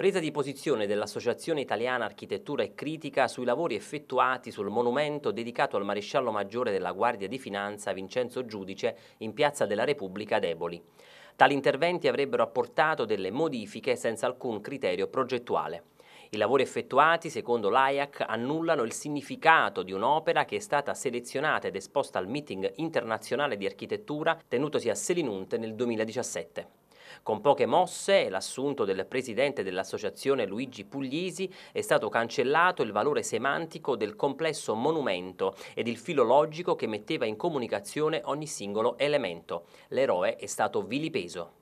Presa di posizione dell'Associazione Italiana Architettura e Critica sui lavori effettuati sul monumento dedicato al maresciallo maggiore della Guardia di Finanza Vincenzo Giudice in Piazza della Repubblica Deboli. Tali interventi avrebbero apportato delle modifiche senza alcun criterio progettuale. I lavori effettuati, secondo l'AIAC, annullano il significato di un'opera che è stata selezionata ed esposta al meeting internazionale di architettura tenutosi a Selinunte nel 2017. Con poche mosse e l'assunto del presidente dell'associazione Luigi Puglisi è stato cancellato il valore semantico del complesso monumento ed il filologico che metteva in comunicazione ogni singolo elemento. L'eroe è stato vilipeso.